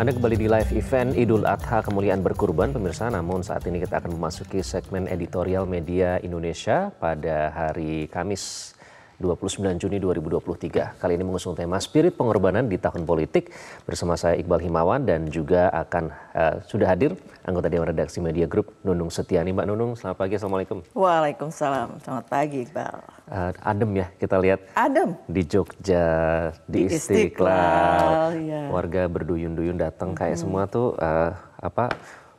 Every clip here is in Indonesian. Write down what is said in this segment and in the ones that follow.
Anda kembali di live event Idul Adha Kemuliaan Berkurban, pemirsa. Namun saat ini kita akan memasuki segmen editorial media Indonesia pada hari Kamis 29 Juni 2023. Kali ini mengusung tema Spirit Pengorbanan di Tahun Politik bersama saya Iqbal Himawan dan juga akan uh, sudah hadir anggota Dewan Redaksi Media Group Nunung Setiani. Mbak Nunung, selamat pagi, Assalamualaikum. Waalaikumsalam, selamat pagi Iqbal. Uh, adem ya kita lihat. Adem. Di Jogja, di, di Istiqlal. Istiqlal ya. Warga berduyun-duyun datang kayak hmm. semua tuh uh, apa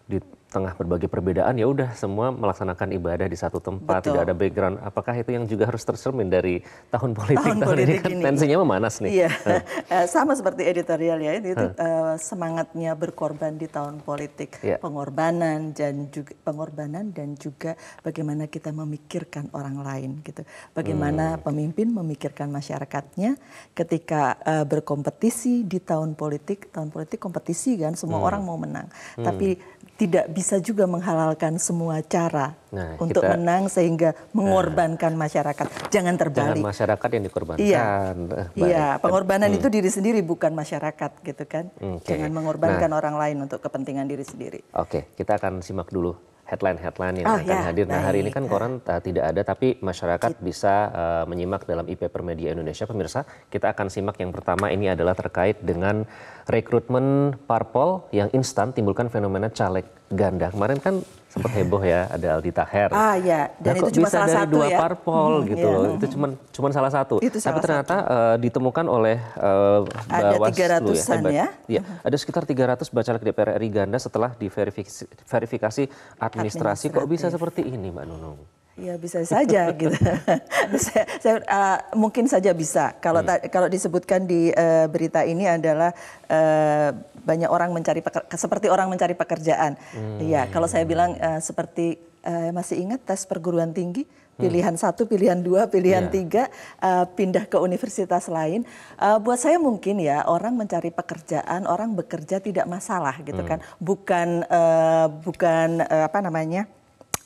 di tengah berbagai perbedaan ya udah semua melaksanakan ibadah di satu tempat Betul. tidak ada background apakah itu yang juga harus tercermin dari tahun politik tahun, tahun politik kan ini kan tensinya memanas nih iya. Eh, sama seperti editorial ya itu eh, semangatnya berkorban di tahun politik yeah. pengorbanan dan juga pengorbanan dan juga bagaimana kita memikirkan orang lain gitu bagaimana hmm. pemimpin memikirkan masyarakatnya ketika uh, berkompetisi di tahun politik tahun politik kompetisi kan semua hmm. orang mau menang hmm. tapi tidak bisa bisa juga menghalalkan semua cara nah, untuk kita, menang sehingga nah. mengorbankan nah, masyarakat. Jangan terbalik. Jangan masyarakat yang dikorbankan. Iya, iya pengorbanan hmm. itu diri sendiri bukan masyarakat gitu kan. Okay. Jangan mengorbankan nah, orang lain untuk kepentingan diri sendiri. Oke, okay. kita akan simak dulu headline-headline yang oh, akan ya, hadir. Nah, baik, hari ini kan eh. koran uh, tidak ada tapi masyarakat Cip. bisa uh, menyimak dalam IP Permedia Indonesia pemirsa. Kita akan simak yang pertama ini adalah terkait dengan rekrutmen parpol yang instan timbulkan fenomena caleg ganda. Kemarin kan sempat heboh ya ada Aldi Taher. Ah iya. ya, dan nah, itu cuma bisa salah dari satu dua ya? parpol hmm, gitu yeah. Itu cuma cuma salah satu. Itu salah Tapi ternyata satu. Uh, eh, ditemukan oleh uh, ada Bawaslu ya. Ada, ya. ya. Ada sekitar 300 bacalek DPR RI ganda setelah diverifikasi verifikasi administrasi kok bisa seperti ini Mbak Nunung? Ya bisa saja gitu. saya, saya, uh, eh, mungkin saja bisa. Kalau hmm. kalau disebutkan di uh, berita ini adalah uh, banyak orang mencari peker, seperti orang mencari pekerjaan. Hmm. Ya kalau saya bilang uh, seperti uh, masih ingat tes perguruan tinggi pilihan hmm. satu, pilihan dua, pilihan yeah. tiga, uh, pindah ke universitas lain. Uh, buat saya mungkin ya orang mencari pekerjaan, orang bekerja tidak masalah gitu hmm. kan. Bukan uh, bukan uh, apa namanya?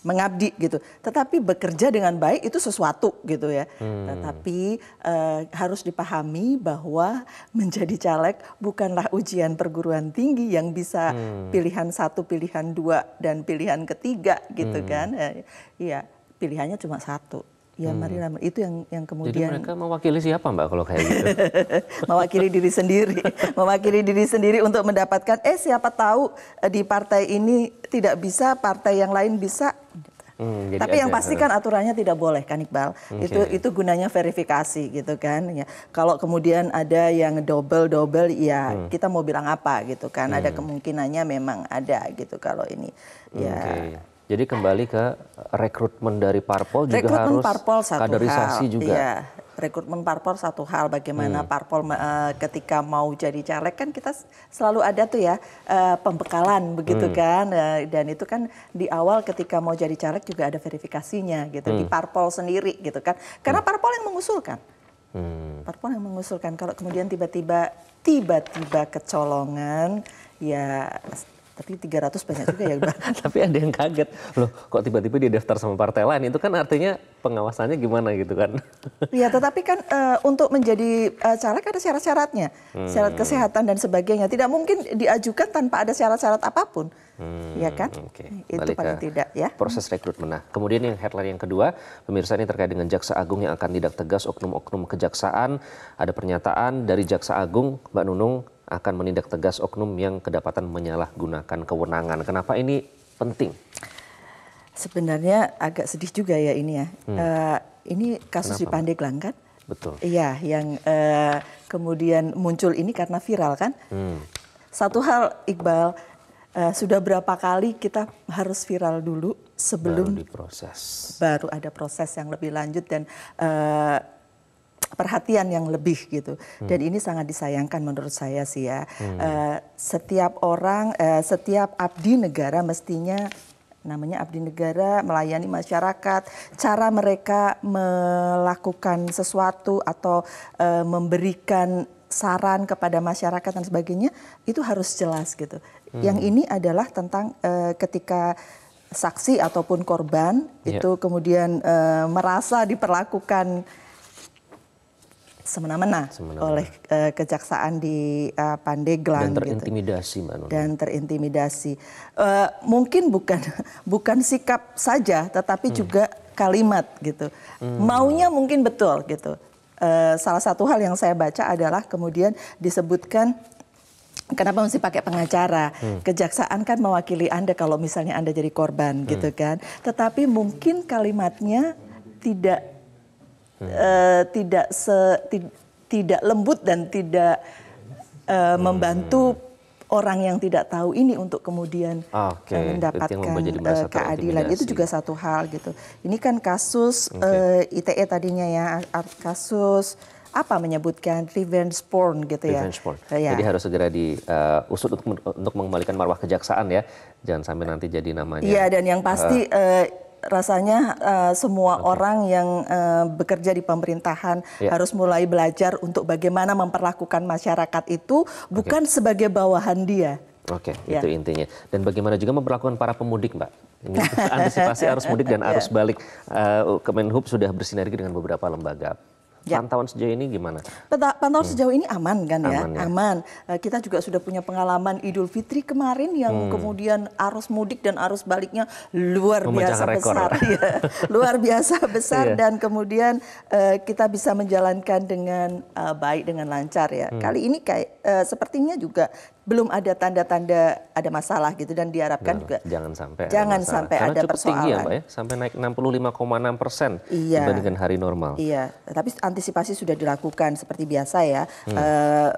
mengabdi gitu. Tetapi bekerja dengan baik itu sesuatu gitu ya. Hmm. Tetapi e, harus dipahami bahwa menjadi caleg bukanlah ujian perguruan tinggi yang bisa hmm. pilihan satu, pilihan dua, dan pilihan ketiga gitu hmm. kan. Eh, iya, pilihannya cuma satu. Ya hmm. marilah itu yang yang kemudian. Jadi mereka mewakili siapa mbak kalau kayak gitu? mewakili diri sendiri, mewakili diri sendiri untuk mendapatkan eh siapa tahu eh, di partai ini tidak bisa, partai yang lain bisa. Hmm, Tapi yang pasti eh. kan aturannya tidak boleh kan Iqbal. Okay. Hmm, itu iya. itu gunanya verifikasi gitu kan. Ya. Kalau kemudian ada yang double double ya hmm. kita mau bilang apa gitu kan. Hmm. Ada kemungkinannya memang ada gitu kalau ini. Ya. Okay jadi kembali ke rekrutmen dari parpol juga rekrutmen harus parpol satu kaderisasi hal. juga. Iya. Rekrutmen parpol satu hal bagaimana hmm. parpol uh, ketika mau jadi caleg kan kita selalu ada tuh ya uh, pembekalan begitu hmm. kan uh, dan itu kan di awal ketika mau jadi caleg juga ada verifikasinya gitu hmm. di parpol sendiri gitu kan. Karena hmm. parpol yang mengusulkan. Hmm. Parpol yang mengusulkan kalau kemudian tiba-tiba tiba-tiba kecolongan ya tapi 300 banyak juga ya. tapi ada yang kaget, loh kok tiba-tiba dia daftar sama partai lain, itu kan artinya pengawasannya gimana gitu kan. Iya tetapi kan e, untuk menjadi e, caleg ada syarat-syaratnya, hmm. syarat kesehatan dan sebagainya. Tidak mungkin diajukan tanpa ada syarat-syarat apapun, hmm. ya kan. Okay. Itu Balik paling tidak ya. Proses rekrutmen. Nah kemudian yang headline yang kedua, pemirsa ini terkait dengan Jaksa Agung yang akan tidak tegas oknum-oknum kejaksaan. Ada pernyataan dari Jaksa Agung, Mbak Nunung, akan menindak tegas oknum yang kedapatan menyalahgunakan kewenangan. Kenapa ini penting? Sebenarnya agak sedih juga ya ini ya. Hmm. Uh, ini kasus Kenapa? di Pandeglang kan? Betul. Iya, yang uh, kemudian muncul ini karena viral kan? Hmm. Satu hal Iqbal, uh, sudah berapa kali kita harus viral dulu sebelum baru diproses. Baru ada proses yang lebih lanjut dan uh, perhatian yang lebih gitu. Hmm. Dan ini sangat disayangkan menurut saya sih ya. Hmm. Uh, setiap orang, uh, setiap abdi negara mestinya namanya abdi negara melayani masyarakat cara mereka melakukan sesuatu atau e, memberikan saran kepada masyarakat dan sebagainya itu harus jelas gitu hmm. yang ini adalah tentang e, ketika saksi ataupun korban yeah. itu kemudian e, merasa diperlakukan semena-mena Semena oleh uh, kejaksaan di uh, Pandeglang dan gitu. terintimidasi gitu. Mbak dan terintimidasi uh, mungkin bukan bukan sikap saja tetapi hmm. juga kalimat gitu hmm. maunya mungkin betul gitu uh, salah satu hal yang saya baca adalah kemudian disebutkan Kenapa mesti pakai pengacara? Hmm. Kejaksaan kan mewakili Anda kalau misalnya Anda jadi korban hmm. gitu kan. Tetapi mungkin kalimatnya tidak Eh, tidak se, ti, tidak lembut dan tidak uh, hmm. membantu orang yang tidak tahu ini untuk kemudian ah, okay. Eh, mendapatkan itu keadilan itu juga satu hal gitu. Ini kan kasus okay. uh, ITE tadinya ya kasus apa menyebutkan revenge porn gitu ya. Revenge porn. ya. Jadi harus segera diusut uh, untuk untuk mengembalikan marwah kejaksaan ya. Jangan sampai nanti jadi namanya. Iya dan yang pasti uh, rasanya uh, semua Betul. orang yang uh, bekerja di pemerintahan ya. harus mulai belajar untuk bagaimana memperlakukan masyarakat itu bukan okay. sebagai bawahan dia. Oke, okay, ya. itu intinya. Dan bagaimana juga memperlakukan para pemudik, Mbak? Ini Antisipasi arus mudik dan ya. arus ya. balik. Uh, Kemenhub sudah bersinergi dengan beberapa lembaga Ya. Pantauan sejauh ini gimana? Pantauan hmm. sejauh ini aman kan ya, aman. Ya? aman. Eh, kita juga sudah punya pengalaman Idul Fitri kemarin yang hmm. kemudian arus mudik dan arus baliknya luar Memecah biasa rekor. besar, ya. luar biasa besar iya. dan kemudian uh, kita bisa menjalankan dengan uh, baik dengan lancar ya. Hmm. Kali ini kayak uh, sepertinya juga belum ada tanda-tanda ada masalah gitu dan diharapkan nah, juga jangan sampai jangan ada sampai Karena ada cukup persoalan tinggi ya, Mbak, ya sampai naik 65,6 persen iya, dibandingkan hari normal. Iya, tapi antisipasi sudah dilakukan seperti biasa ya hmm. eh,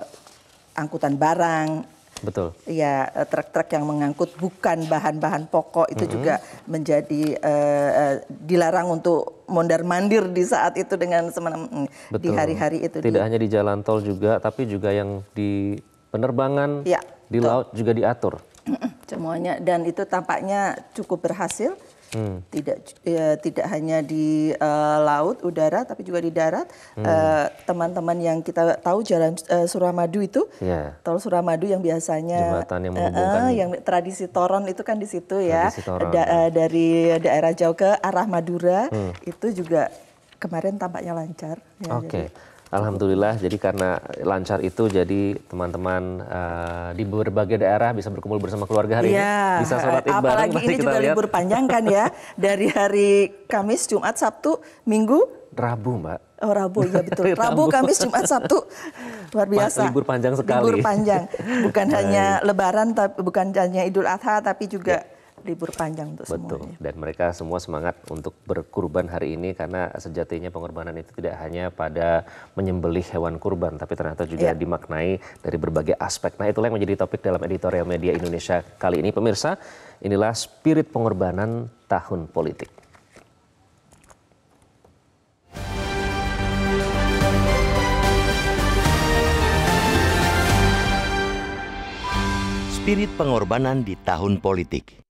angkutan barang. Betul. Iya, eh, truk-truk yang mengangkut bukan bahan-bahan pokok itu -hmm. juga menjadi eh, eh dilarang untuk mondar mandir di saat itu dengan semena mm, Betul. di hari-hari itu. Tidak di, hanya di jalan tol juga, tapi juga yang di penerbangan ya, di betul. laut juga diatur. Semuanya dan itu tampaknya cukup berhasil. Hmm. Tidak ya, tidak hanya di uh, laut, udara, tapi juga di darat. Hmm. Eh, teman-teman hmm. uh, yang kita tahu jalan uh, Suramadu itu, yeah. tol Suramadu yang biasanya yang uh, yang tradisi toron itu kan di situ ya, da uh, dari daerah jauh ke arah Madura hmm. itu juga kemarin tampaknya lancar. Ya, Oke. Okay. Alhamdulillah, jadi karena lancar itu, jadi teman-teman uh, di berbagai daerah bisa berkumpul bersama keluarga hari ya. ini, iya. bisa sholat id bareng. Apalagi ini juga lihat. libur panjang kan ya, dari hari Kamis, Jumat, Sabtu, Minggu. Rabu mbak. Oh Rabu, ya betul. Rabu, Kamis, Jumat, Sabtu. Luar biasa. Libur panjang sekali. Libur panjang. Bukan hanya lebaran, tapi, bukan hanya idul adha, tapi juga... Ya libur panjang untuk semuanya. Betul. Dan mereka semua semangat untuk berkurban hari ini karena sejatinya pengorbanan itu tidak hanya pada menyembelih hewan kurban, tapi ternyata juga ya. dimaknai dari berbagai aspek. Nah, itulah yang menjadi topik dalam editorial media Indonesia kali ini, pemirsa. Inilah spirit pengorbanan tahun politik. spirit pengorbanan di tahun politik.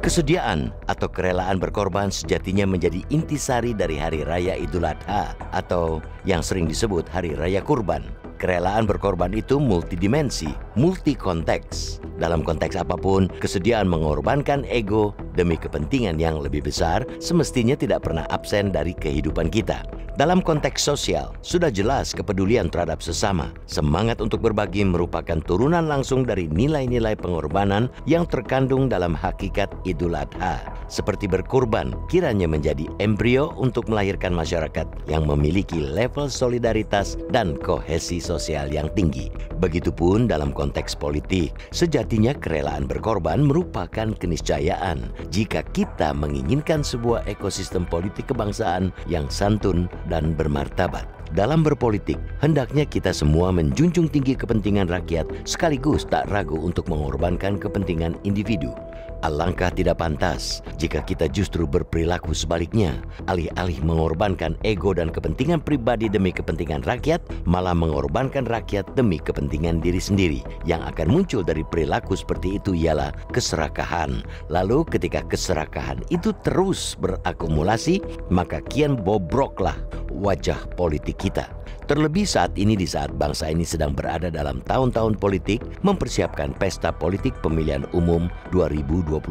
Kesediaan atau kerelaan berkorban sejatinya menjadi intisari dari Hari Raya Idul Adha atau yang sering disebut Hari Raya Kurban. Kerelaan berkorban itu multidimensi, multi konteks. Dalam konteks apapun, kesediaan mengorbankan ego demi kepentingan yang lebih besar semestinya tidak pernah absen dari kehidupan kita. Dalam konteks sosial, sudah jelas kepedulian terhadap sesama. Semangat untuk berbagi merupakan turunan langsung dari nilai-nilai pengorbanan yang terkandung dalam hakikat Idul Adha. Seperti berkurban, kiranya menjadi embrio untuk melahirkan masyarakat yang memiliki level solidaritas dan kohesi sosial sosial yang tinggi. Begitupun dalam konteks politik, sejatinya kerelaan berkorban merupakan keniscayaan jika kita menginginkan sebuah ekosistem politik kebangsaan yang santun dan bermartabat. Dalam berpolitik, hendaknya kita semua menjunjung tinggi kepentingan rakyat sekaligus tak ragu untuk mengorbankan kepentingan individu. Alangkah tidak pantas jika kita justru berperilaku sebaliknya, alih-alih mengorbankan ego dan kepentingan pribadi demi kepentingan rakyat, malah mengorbankan rakyat demi kepentingan diri sendiri. Yang akan muncul dari perilaku seperti itu ialah keserakahan. Lalu ketika keserakahan itu terus berakumulasi, maka kian bobroklah wajah politik kita. Terlebih saat ini di saat bangsa ini sedang berada dalam tahun-tahun politik mempersiapkan pesta politik pemilihan umum 2024.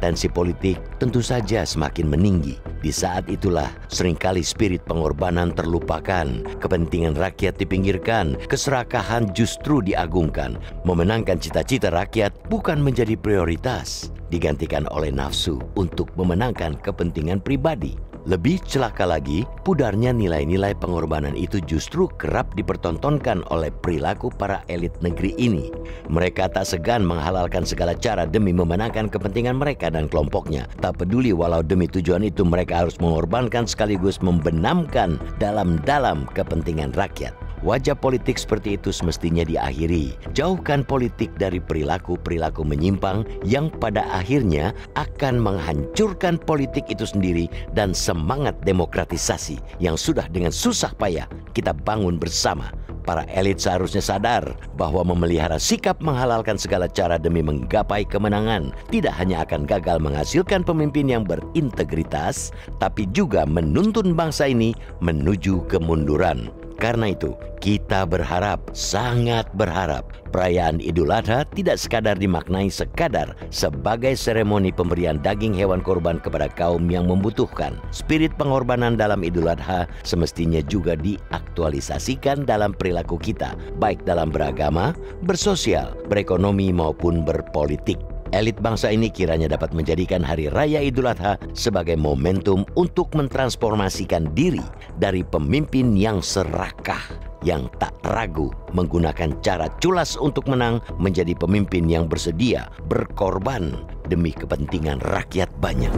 Tensi politik tentu saja semakin meninggi. Di saat itulah seringkali spirit pengorbanan terlupakan, kepentingan rakyat dipinggirkan, keserakahan justru diagungkan. Memenangkan cita-cita rakyat bukan menjadi prioritas, digantikan oleh nafsu untuk memenangkan kepentingan pribadi. Lebih celaka lagi, pudarnya nilai-nilai pengorbanan itu justru kerap dipertontonkan oleh perilaku para elit negeri ini. Mereka tak segan menghalalkan segala cara demi memenangkan kepentingan mereka dan kelompoknya. Tak peduli walau demi tujuan itu mereka harus mengorbankan sekaligus membenamkan dalam-dalam kepentingan rakyat. Wajah politik seperti itu semestinya diakhiri. Jauhkan politik dari perilaku-perilaku menyimpang yang pada akhirnya akan menghancurkan politik itu sendiri dan semangat demokratisasi yang sudah dengan susah payah kita bangun bersama. Para elit seharusnya sadar bahwa memelihara sikap menghalalkan segala cara demi menggapai kemenangan tidak hanya akan gagal menghasilkan pemimpin yang berintegritas, tapi juga menuntun bangsa ini menuju kemunduran. Karena itu, kita berharap, sangat berharap, perayaan Idul Adha tidak sekadar dimaknai sekadar sebagai seremoni pemberian daging hewan korban kepada kaum yang membutuhkan. Spirit pengorbanan dalam Idul Adha semestinya juga diaktualisasikan dalam perilaku kita, baik dalam beragama, bersosial, berekonomi maupun berpolitik elit bangsa ini kiranya dapat menjadikan Hari Raya Idul Adha sebagai momentum untuk mentransformasikan diri dari pemimpin yang serakah, yang tak ragu menggunakan cara culas untuk menang menjadi pemimpin yang bersedia berkorban demi kepentingan rakyat banyak.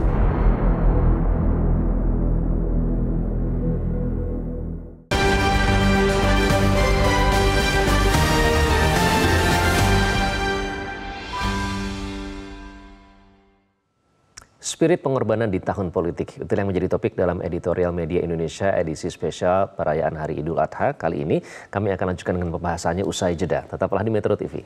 Spirit pengorbanan di tahun politik itu yang menjadi topik dalam editorial media Indonesia edisi spesial perayaan Hari Idul Adha. Kali ini kami akan lanjutkan dengan pembahasannya usai jeda. Tetaplah di Metro TV.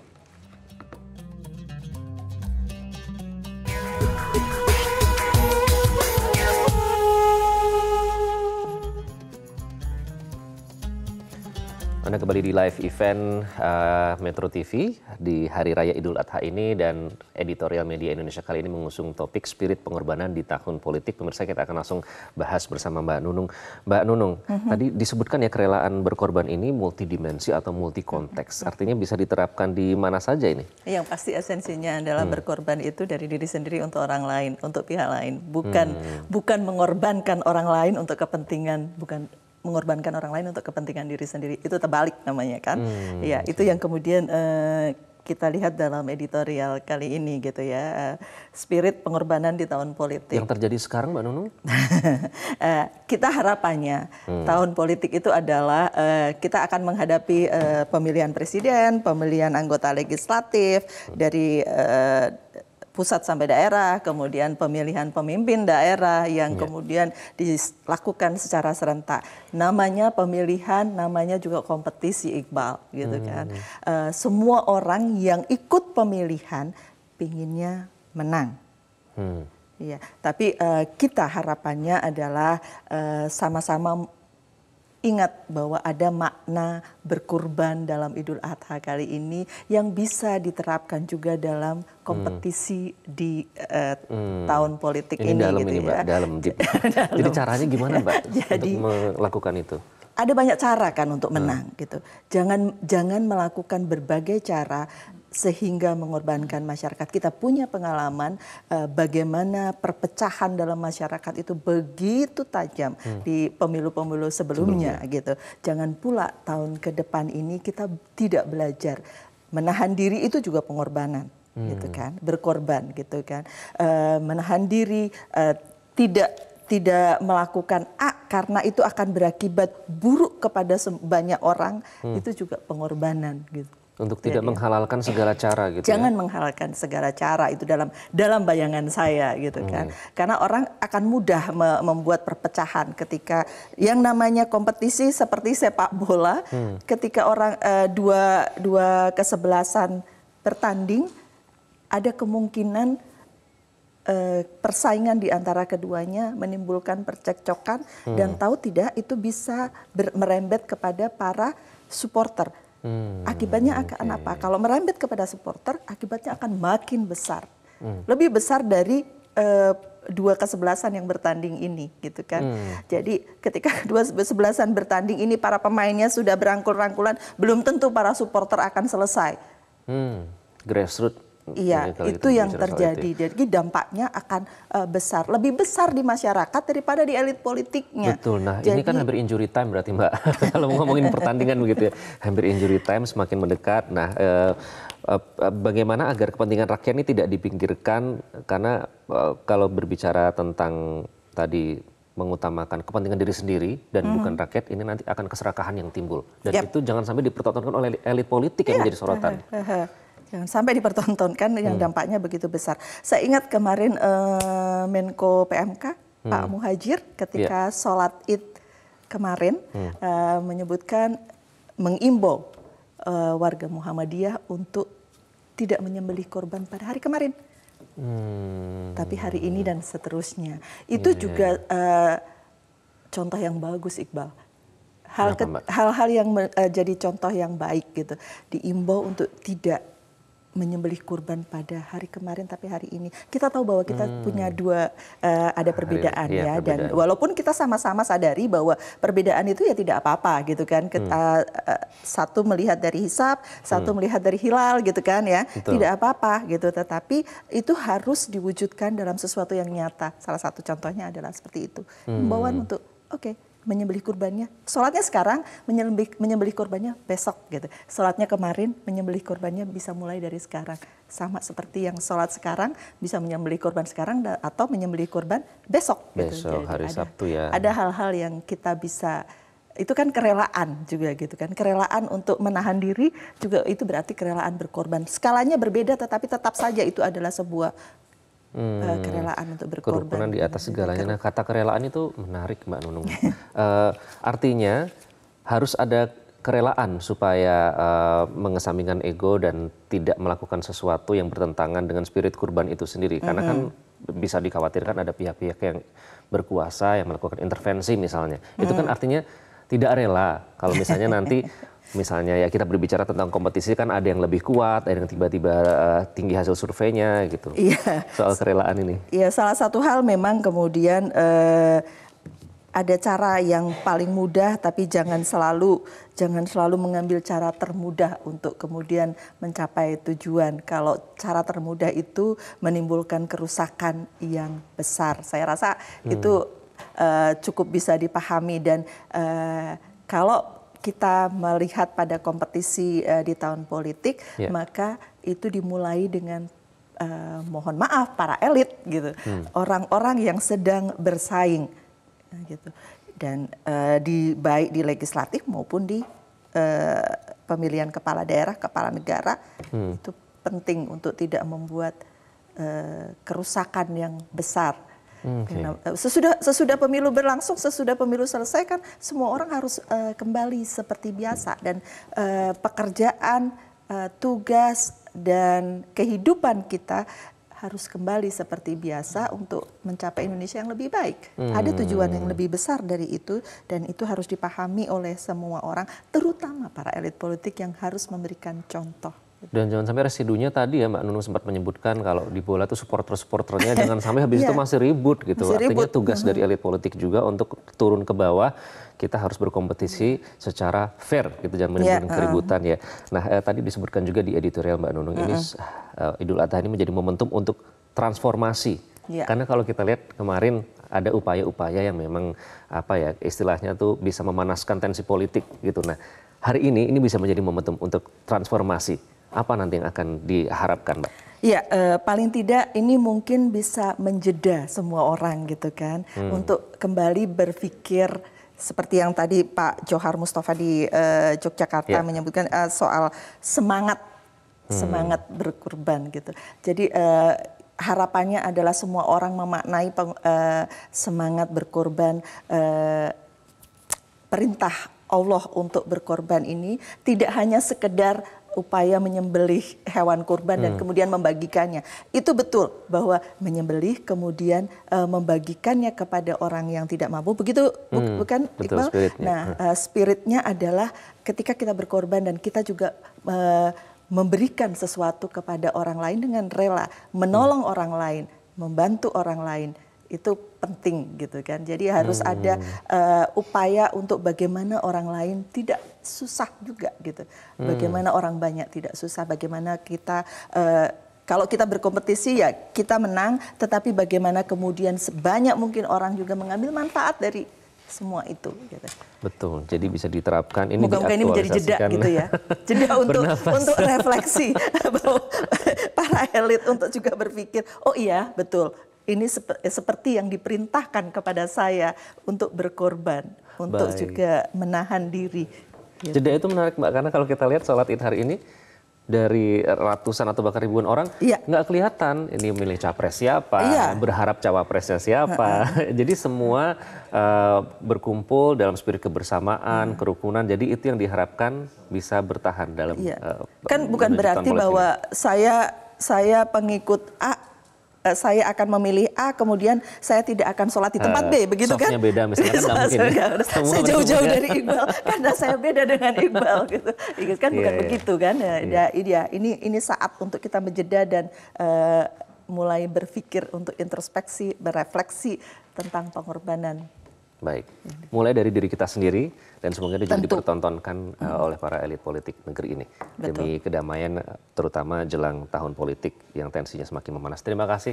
Anda kembali di live event uh, Metro TV di Hari Raya Idul Adha ini dan editorial media Indonesia kali ini mengusung topik spirit pengorbanan di tahun politik. Pemirsa kita akan langsung bahas bersama Mbak Nunung. Mbak Nunung, mm-hmm. tadi disebutkan ya kerelaan berkorban ini multidimensi atau multi konteks. Mhm. Artinya bisa diterapkan di mana saja ini? Yang pasti esensinya adalah hmm. berkorban itu dari diri sendiri untuk orang lain, untuk pihak lain, bukan hmm. bukan mengorbankan orang lain untuk kepentingan, bukan mengorbankan orang lain untuk kepentingan diri sendiri itu terbalik namanya kan hmm. ya itu yang kemudian uh, kita lihat dalam editorial kali ini gitu ya eh, spirit pengorbanan di tahun politik yang terjadi sekarang mbak Nunu eh, kita harapannya hmm. tahun politik itu adalah kita akan menghadapi pemilihan presiden pemilihan anggota legislatif hmm. dari pusat sampai daerah, kemudian pemilihan pemimpin daerah yang yeah. kemudian dilakukan secara serentak. Namanya pemilihan, namanya juga kompetisi Iqbal, gitu hmm. kan. Uh, semua orang yang ikut pemilihan pinginnya menang. Hmm. Iya, tapi uh, kita harapannya adalah eh, sama-sama uh, sama -sama ingat bahwa ada makna berkurban dalam Idul Adha kali ini yang bisa diterapkan juga dalam kompetisi hmm. di uh, hmm. tahun politik ini, ini dalam gitu ini, ya. Dalam dalam. dalam. Jadi caranya gimana, Mbak? Jadi untuk melakukan itu ada banyak cara kan untuk hmm. menang hmm. gitu. Jangan jangan melakukan berbagai cara sehingga mengorbankan masyarakat. Kita punya pengalaman uh, bagaimana perpecahan dalam masyarakat itu begitu tajam hmm. di pemilu-pemilu sebelumnya, sebelumnya gitu. Jangan pula tahun ke depan ini kita tidak belajar menahan diri itu juga pengorbanan. Hmm. gitu kan berkorban gitu kan Uh, menahan diri uh, tidak tidak melakukan A karena itu akan berakibat buruk kepada banyak orang hmm. itu juga pengorbanan gitu untuk iya, tidak ya, menghalalkan segala cara gitu. Ya. Jangan ya? menghalalkan segala cara itu dalam dalam bayangan saya gitu kan. hmm. kan. Karena orang akan mudah me membuat perpecahan ketika yang namanya kompetisi seperti sepak bola hmm. ketika orang eh, dua dua kesebelasan bertanding ada kemungkinan eh, persaingan di antara keduanya menimbulkan percekcokan hmm. dan tahu tidak itu bisa merembet kepada para supporter Hmm. Akibatnya akan okay. apa? Kalau merembet kepada supporter, akibatnya akan makin besar. Hmm. Lebih besar dari uh, dua kesebelasan yang bertanding ini gitu kan. Hmm. Jadi ketika dua kesebelasan bertanding ini para pemainnya sudah berangkul-rangkulan, belum tentu para supporter akan selesai. Hmm. Grassroots Hmm, iya, itu yang terjadi. Itu. Ya. Jadi dampaknya akan uh, besar, lebih besar di masyarakat daripada di elit politiknya. Betul. Nah, Jadi, ini kan hampir injury time berarti Mbak. Kalau ngomongin pertandingan begitu ya, hampir injury time semakin mendekat. Nah, uh, bagaimana agar kepentingan rakyat ini tidak dipinggirkan karena kalau berbicara tentang tadi mengutamakan kepentingan diri sendiri dan hmm. bukan rakyat ini nanti akan keserakahan yang timbul dan yep. itu jangan sampai dipertontonkan oleh elit politik yang iya. menjadi sorotan. Jangan sampai dipertontonkan yang hmm. dampaknya begitu besar. Saya ingat kemarin uh, Menko PMK hmm. Pak Muhajir ketika yeah. sholat id kemarin hmm. uh, menyebutkan mengimbau uh, warga Muhammadiyah untuk tidak menyembelih korban pada hari kemarin, hmm. tapi hari ini dan seterusnya. Itu yeah. Iya, juga uh, contoh yang bagus Iqbal hal-hal yang uh, jadi contoh yang baik gitu diimbau untuk tidak menyembelih kurban pada hari kemarin tapi hari ini kita tahu bahwa kita hmm. punya dua uh, ada perbedaan hari, iya, ya, ya perbedaan. dan walaupun kita sama-sama sadari bahwa perbedaan itu ya tidak apa-apa gitu kan kita hmm. uh, satu melihat dari hisap satu hmm. melihat dari hilal gitu kan ya Betul. tidak apa-apa gitu tetapi itu harus diwujudkan dalam sesuatu yang nyata salah satu contohnya adalah seperti itu himbauan hmm. untuk oke okay, menyembelih kurbannya. Sholatnya sekarang, menyembelih, menyembelih kurbannya besok gitu. Sholatnya kemarin, menyembelih kurbannya bisa mulai dari sekarang. Sama seperti yang sholat sekarang, bisa menyembelih kurban sekarang atau menyembelih kurban besok. Gitu. Besok, gitu. Jadi hari ada, Sabtu ya. Ada hal-hal yang kita bisa itu kan kerelaan juga gitu kan kerelaan untuk menahan diri juga itu berarti kerelaan berkorban skalanya berbeda tetapi tetap saja itu adalah sebuah Eh, hmm, kerelaan untuk berkorban. Kerukunan di gitu, atas segalanya. Nah, kata kerelaan itu menarik, Mbak Nunung. uh, artinya harus ada kerelaan supaya uh, mengesampingkan ego dan tidak melakukan sesuatu yang bertentangan dengan spirit kurban itu sendiri. Karena mm -hmm. kan bisa dikhawatirkan ada pihak-pihak yang berkuasa yang melakukan intervensi misalnya. Mm -hmm. Itu kan artinya tidak rela kalau misalnya nanti misalnya ya kita berbicara tentang kompetisi kan ada yang lebih kuat, ada yang tiba-tiba uh, tinggi hasil surveinya gitu. Iya. Soal kerelaan ini. Iya, salah satu hal memang kemudian uh, ada cara yang paling mudah tapi jangan selalu jangan selalu mengambil cara termudah untuk kemudian mencapai tujuan. Kalau cara termudah itu menimbulkan kerusakan yang besar. Saya rasa hmm. itu uh, cukup bisa dipahami dan uh, kalau kita melihat pada kompetisi uh, di tahun politik yeah. maka itu dimulai dengan uh, mohon maaf para elit gitu hmm. orang-orang hmm. yang sedang bersaing gitu dan uh, di baik di legislatif maupun di uh, pemilihan kepala daerah kepala negara hmm. itu penting untuk tidak membuat uh, kerusakan yang besar Okay. Eh, sesudah sesudah pemilu berlangsung, sesudah pemilu selesai kan semua orang harus uh, kembali seperti biasa dan uh, pekerjaan, uh, tugas dan kehidupan kita harus kembali seperti biasa untuk mencapai Indonesia yang lebih baik. Hmm. Ada tujuan yang hmm. lebih besar dari itu dan itu harus dipahami oleh semua orang, terutama para elit politik yang harus memberikan contoh. Dan jangan sampai residunya tadi ya Mbak Nunung sempat menyebutkan kalau di bola itu supporter-supporternya jangan sampai habis yeah. itu iya. masih ribut gitu. Masih Artinya tugas mm-hmm. dari elit politik juga untuk turun ke bawah kita harus berkompetisi secara fair gitu jangan iya, menimbulkan yeah, keributan ya. Nah eh, tadi disebutkan juga di editorial Mbak Nunung mm-hmm. ini eh, Idul Adha ini menjadi momentum untuk transformasi. Yeah. Karena kalau kita lihat kemarin ada upaya-upaya yang memang apa ya istilahnya tuh bisa memanaskan tensi politik gitu. Nah hari ini ini bisa menjadi momentum untuk transformasi apa nanti yang akan diharapkan, Mbak? Ya, eh, paling tidak ini mungkin bisa menjeda semua orang gitu kan hmm. untuk kembali berpikir seperti yang tadi Pak Johar Mustafa di eh, Yogyakarta ya. menyebutkan eh, soal semangat hmm. semangat berkurban gitu. Jadi eh, harapannya adalah semua orang memaknai peng, eh, semangat berkorban eh, perintah Allah untuk berkorban ini tidak hanya sekedar upaya menyembelih hewan kurban hmm. dan kemudian membagikannya. Itu betul bahwa menyembelih kemudian e, membagikannya kepada orang yang tidak mampu. Begitu hmm. bukan betul, Iqbal? Spiritnya. Nah, e, spiritnya adalah ketika kita berkorban dan kita juga e, memberikan sesuatu kepada orang lain dengan rela, menolong hmm. orang lain, membantu orang lain itu penting gitu kan. Jadi harus hmm. ada uh, upaya untuk bagaimana orang lain tidak susah juga gitu. Hmm. Bagaimana orang banyak tidak susah, bagaimana kita uh, kalau kita berkompetisi ya kita menang, tetapi bagaimana kemudian sebanyak mungkin orang juga mengambil manfaat dari semua itu. Gitu. Betul. Jadi bisa diterapkan. Ini Moga-moga ini menjadi jeda gitu ya. Jeda untuk untuk refleksi para elit untuk juga berpikir, oh iya betul ini sep seperti yang diperintahkan kepada saya untuk berkorban, untuk juga menahan diri. Gitu. Jeda itu menarik Mbak karena kalau kita lihat sholat id hari ini dari ratusan atau bahkan ribuan orang ya. nggak kelihatan ini milih capres siapa, ya. berharap cawapresnya siapa. Ha -ha. jadi semua uh, berkumpul dalam spirit kebersamaan, hmm. kerukunan. Jadi itu yang diharapkan bisa bertahan dalam ya. uh, kan bukan berarti bahwa saya saya pengikut A Eh, saya akan memilih A kemudian saya tidak akan sholat di tempat uh, B begitu kan? beda misalnya kan mungkin. Ya. Saya jauh-jauh dari Iqbal karena saya beda dengan Iqbal gitu. Kan bukan yeah, iya. begitu kan? Eh, iya. Ya, yeah. ini ini saat untuk kita menjeda dan uh, mulai berpikir untuk introspeksi, berefleksi tentang pengorbanan. Baik, mulai dari diri kita sendiri dan semoga itu juga dipertontonkan eh, hmm. oleh para elit politik negeri ini Betul. demi kedamaian eh, terutama jelang tahun politik yang tensinya semakin memanas. Terima kasih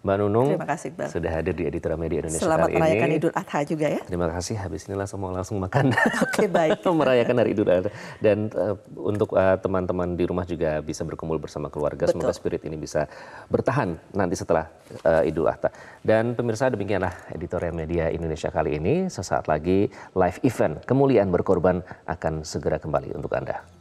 Mbak Nunung Terima kasih, Mbak. sudah hadir di Editora Media Indonesia Selamat hari ini. Selamat merayakan Idul Adha juga ya. Terima kasih, habis ini langsung mau langsung makan. Oke, okay, baik. merayakan hari Idul Adha dan uh, untuk teman teman-teman di rumah juga bisa berkumpul bersama keluarga. Betul. Semoga spirit ini bisa bertahan nanti setelah uh, Idul Adha. Dan pemirsa demikianlah Editorial Media Indonesia kali ini ini. Sesaat lagi live event kemuliaan berkorban akan segera kembali untuk Anda.